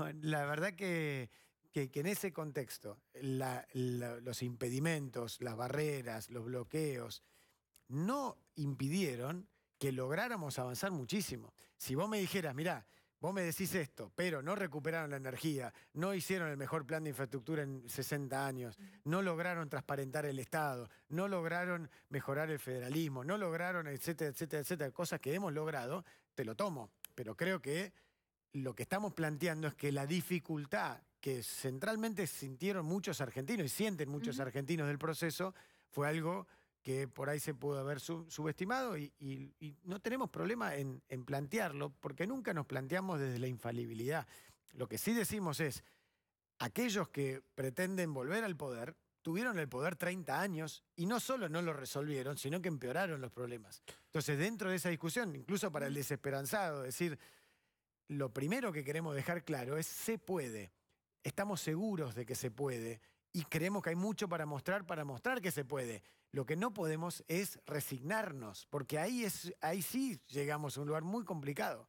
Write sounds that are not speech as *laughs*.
*laughs* la verdad que, en ese contexto los impedimentos, las barreras, los bloqueos, no impidieron que lográramos avanzar muchísimo. Si vos me dijeras, mirá, Vos me decís esto, pero no recuperaron la energía, no hicieron el mejor plan de infraestructura en 60 años, no lograron transparentar el Estado, no lograron mejorar el federalismo, no lograron, etcétera, etcétera, etcétera, cosas que hemos logrado, te lo tomo. Pero creo que lo que estamos planteando es que la dificultad que centralmente sintieron muchos argentinos y sienten muchos argentinos del proceso fue algo que por ahí se pudo haber subestimado y, no tenemos problema en, en plantearlo porque nunca nos planteamos desde la infalibilidad. Lo que sí decimos es, aquellos que pretenden volver al poder, tuvieron el poder 30 años y no solo no lo resolvieron, sino que empeoraron los problemas. Entonces, dentro de esa discusión, incluso para el desesperanzado, decir, lo primero que queremos dejar claro es se puede. Estamos seguros de que se puede y creemos que hay mucho para mostrar para mostrar que se puede. Lo que no podemos es resignarnos, porque ahí es ahí sí llegamos a un lugar muy complicado.